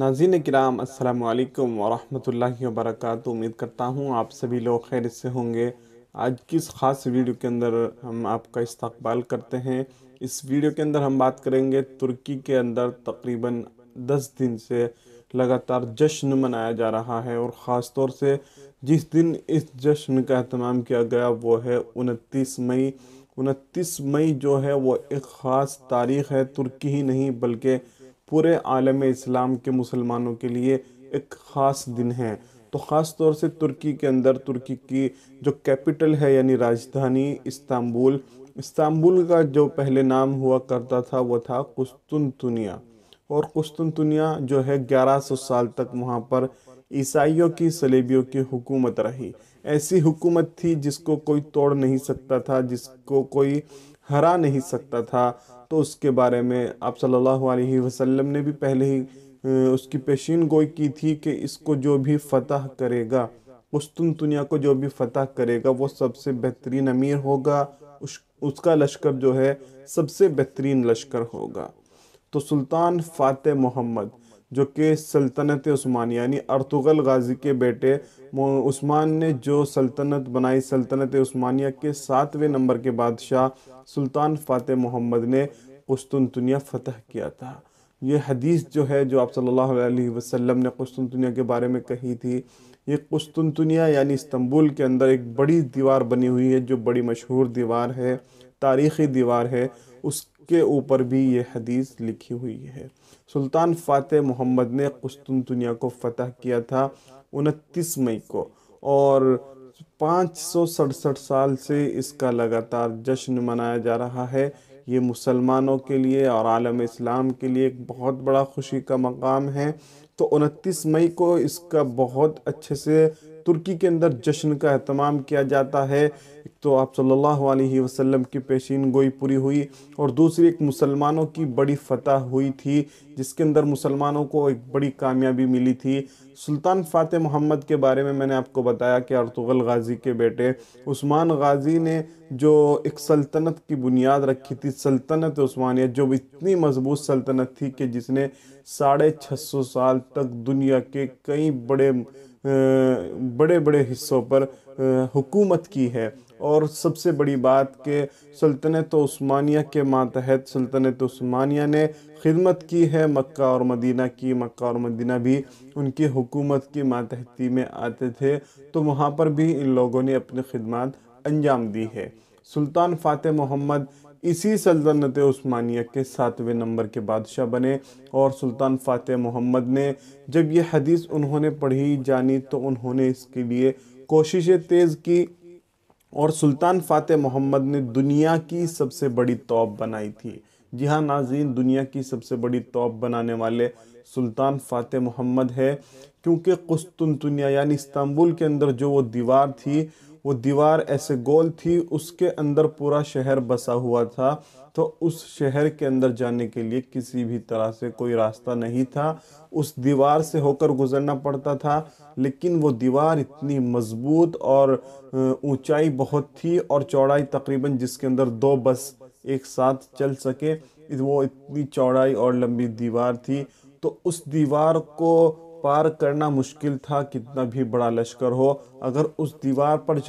नाजीन कराम असलकम वरहमल वर्क उम्मीद करता हूँ आप सभी लोग खैर से होंगे आज की इस ख़ास वीडियो के अंदर हम आपका इस्तबाल करते हैं इस वीडियो के अंदर हम बात करेंगे तुर्की के अंदर तकरीबन दस दिन से लगातार जश्न मनाया जा रहा है और ख़ास तौर से जिस दिन इस जश्न का अहतमाम किया गया वो है उनतीस मई उनतीस मई जो है वो एक ख़ास तारीख़ है तुर्की ही नहीं बल्कि पूरे आलम इस्लाम के मुसलमानों के लिए एक ख़ास दिन है तो ख़ास तौर से तुर्की के अंदर तुर्की की जो कैपिटल है यानी राजधानी इस्तांबुल इस्तांबुल का जो पहले नाम हुआ करता था वह था कुस्तुनतुनिया और कुस्तुनतुनिया जो है 1100 साल तक वहाँ पर ईसाइयों की सलेबियों की हुकूमत रही ऐसी हुकूमत थी जिसको कोई तोड़ नहीं सकता था जिसको कोई हरा नहीं सकता था तो उसके बारे में आप सल्लल्लाहु अलैहि वसल्लम ने भी पहले ही उसकी पेशीन गोई की थी कि इसको जो भी फतह करेगा उस्तुन दुनिया को जो भी फतह करेगा वो सबसे बेहतरीन अमीर होगा उस, उसका लश्कर जो है सबसे बेहतरीन लश्कर होगा तो सुल्तान फ़ातह मोहम्मद जो कि सल्तनत उस्मान यानी अर्तुगल गाजी के बेटे उस्मान ने जो सल्तनत बनाई सल्तनत उस्मानिया के सातवें नंबर के बादशाह सुल्तान फ़ातह मोहम्मद ने कुस्तुनतुनिया फ़तह किया था ये हदीस जो है जो आप सल्लल्लाहु अलैहि वसल्लम ने कुस्तुनतुनिया के बारे में कही थी ये कुस्तुनतुनिया यानी इस्तंबुल के अंदर एक बड़ी दीवार बनी हुई है जो बड़ी मशहूर दीवार है तारीख़ी दीवार है उसके ऊपर भी ये हदीस लिखी हुई है सुल्तान फ़ातह मोहम्मद ने कुस्तुनतुनिया को फतह किया था उनतीस मई को और पाँच साल से इसका लगातार जश्न मनाया जा रहा है ये मुसलमानों के लिए और आलम इस्लाम के लिए एक बहुत बड़ा खुशी का मकाम है तो उनतीस मई को इसका बहुत अच्छे से तुर्की के अंदर जश्न का अहतमाम किया जाता है तो आप सल्लल्लाहु अलैहि वसल्लम की पेशीन गोई पूरी हुई और दूसरी एक मुसलमानों की बड़ी फतह हुई थी जिसके अंदर मुसलमानों को एक बड़ी कामयाबी मिली थी सुल्तान फ़ातह मोहम्मद के बारे में मैंने आपको बताया कि अरतुगल गाज़ी के बेटे उस्मान गाज़ी ने जो एक सल्तनत की बुनियाद रखी थी सल्तनत उस्मानिया जो इतनी मजबूत सल्तनत थी कि जिसने साढ़े छः सौ साल तक दुनिया के कई बड़े बड़े बड़े हिस्सों पर हुकूमत की है और सबसे बड़ी बात कि सल्तनत तो ओस्मानिया के मातहत सल्तनत तो ओस्मानिया ने खिदमत की है मक्का और मदीना की मक्का और मदीना भी उनकी हुकूमत की मातहती में आते थे तो वहाँ पर भी इन लोगों ने अपनी खिदमत अंजाम दी है सुल्तान फ़ातह मोहम्मद इसी सल्तनत ओस्मानिया के सातवें नंबर के बादशाह बने और सुल्तान फ़ातह मोहम्मद ने जब यह हदीस उन्होंने पढ़ी जानी तो उन्होंने इसके लिए कोशिशें तेज़ की और सुल्तान फ़ातह मोहम्मद ने दुनिया की सबसे बड़ी तोप बनाई थी जी हाँ नाजीन दुनिया की सबसे बड़ी तोप बनाने वाले सुल्तान फ़ातह मोहम्मद है क्योंकि कुस्तुनतुनिया यानी इस्तांबुल के अंदर जो वो दीवार थी वो दीवार ऐसे गोल थी उसके अंदर पूरा शहर बसा हुआ था तो उस शहर के अंदर जाने के लिए किसी भी तरह से कोई रास्ता नहीं था उस दीवार से होकर गुजरना पड़ता था लेकिन वो दीवार इतनी मजबूत और ऊंचाई बहुत थी और चौड़ाई तकरीबन जिसके अंदर दो बस एक साथ चल सके वो इतनी चौड़ाई और लंबी दीवार थी तो उस दीवार को पार करना मुश्किल था कितना भी बड़ा लश्कर हो अगर उस दीवार पर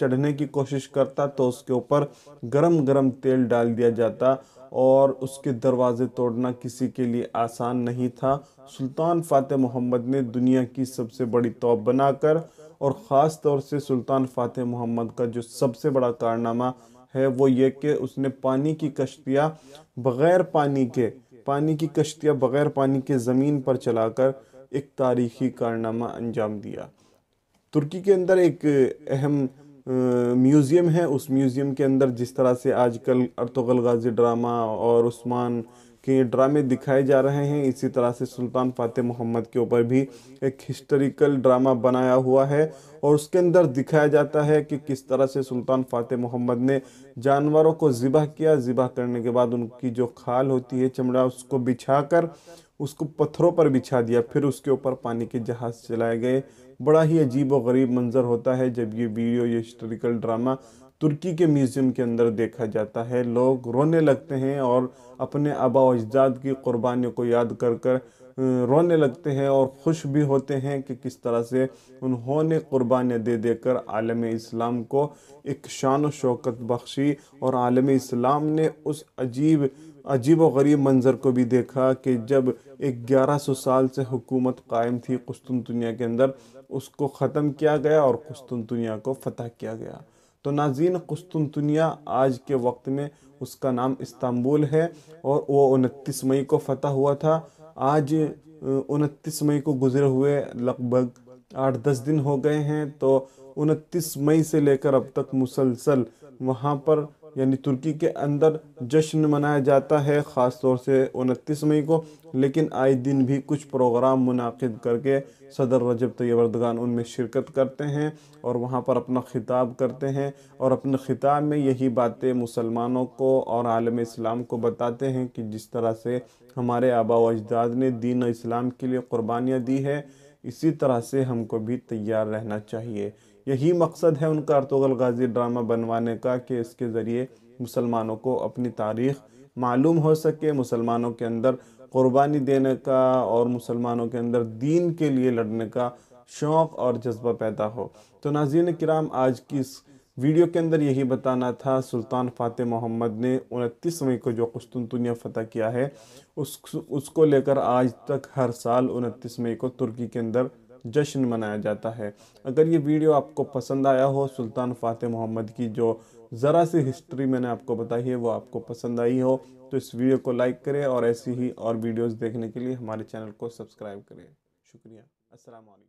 चढ़ने की कोशिश करता तो उसके ऊपर गरम गरम तेल डाल दिया जाता और उसके दरवाजे तोड़ना किसी के लिए आसान नहीं था सुल्तान फ़ातह मोहम्मद ने दुनिया की सबसे बड़ी तोप बनाकर और ख़ास तौर से सुल्तान फ़ातह मोहम्मद का जो सबसे बड़ा कारनामा है वो ये कि उसने पानी की कश्तियाँ बग़ैर पानी के पानी की कश्तियाँ बग़ैर पानी के ज़मीन पर चलाकर एक तारीखी कारनामा अंजाम दिया तुर्की के अंदर एक अहम म्यूज़ियम है उस म्यूज़ियम के अंदर जिस तरह से आजकल अर्तुगल गाजी ड्रामा और उस्मान ये ड्रामे दिखाए जा रहे हैं इसी तरह से सुल्तान फ़ातह मोहम्मद के ऊपर भी एक हिस्टोरिकल ड्रामा बनाया हुआ है और उसके अंदर दिखाया जाता है कि किस तरह से सुल्तान फ़ातह मोहम्मद ने जानवरों को ज़िबा किया ज़िबा करने के बाद उनकी जो खाल होती है चमड़ा उसको बिछा कर उसको पत्थरों पर बिछा दिया फिर उसके ऊपर पानी के जहाज़ चलाए गए बड़ा ही अजीब व गरीब मंज़र होता है जब ये वीडियो ये हिस्टोरिकल ड्रामा तुर्की के म्यूज़ियम के अंदर देखा जाता है लोग रोने लगते हैं और अपने आबा अजदाद की क़ुरबानियों को याद कर कर रोने लगते हैं और खुश भी होते हैं कि किस तरह से उन्होंने क़ुरबानियाँ दे देकर आलम इस्लाम को एक शान शौकत बख्शी और आलम इस्लाम ने उस अजीब अजीब व गरीब मंज़र को भी देखा कि जब एक ग्यारह सौ साल से हुकूमत कायम थी कुस्तुन दुनिया के अंदर उसको ख़त्म किया गया और कुस्तुन दुनिया को फतह किया गया तो नाजीन कुस्तुनतुनिया आज के वक्त में उसका नाम इस्तांबुल है और वो उनतीस मई को फतह हुआ था आज उनतीस मई को गुजरे हुए लगभग आठ दस दिन हो गए हैं तो उनतीस मई से लेकर अब तक मुसलसल वहाँ पर यानी तुर्की के अंदर जश्न मनाया जाता है ख़ास तौर से उनतीस मई को लेकिन आए दिन भी कुछ प्रोग्राम मुनद करके सदर रजब तैयब उनमें शिरकत करते हैं और वहाँ पर अपना खिताब करते हैं और अपने खिताब में यही बातें मुसलमानों को और आलम इस्लाम को बताते हैं कि जिस तरह से हमारे आबा अजदाद ने दीन इस्लाम के लिए क़ुरबानियाँ दी है इसी तरह से हमको भी तैयार रहना चाहिए यही मकसद है उनका अरतगल गाजी ड्रामा बनवाने का कि इसके ज़रिए मुसलमानों को अपनी तारीख मालूम हो सके मुसलमानों के अंदर क़ुरबानी देने का और मुसलमानों के अंदर दीन के लिए लड़ने का शौक़ और जज्बा पैदा हो तो नाजीन कराम आज की इस वीडियो के अंदर यही बताना था सुल्तान फ़ातह मोहम्मद ने उनतीस मई को जो कुस्तुनतुनिया फ़तह किया है उस उसको लेकर आज तक हर साल उनतीस मई को तुर्की के अंदर जश्न मनाया जाता है अगर ये वीडियो आपको पसंद आया हो सुल्तान फ़ातह मोहम्मद की जो ज़रा सी हिस्ट्री मैंने आपको बताई है वो आपको पसंद आई हो तो इस वीडियो को लाइक करें और ऐसी ही और वीडियोस देखने के लिए हमारे चैनल को सब्सक्राइब करें शुक्रिया असलकम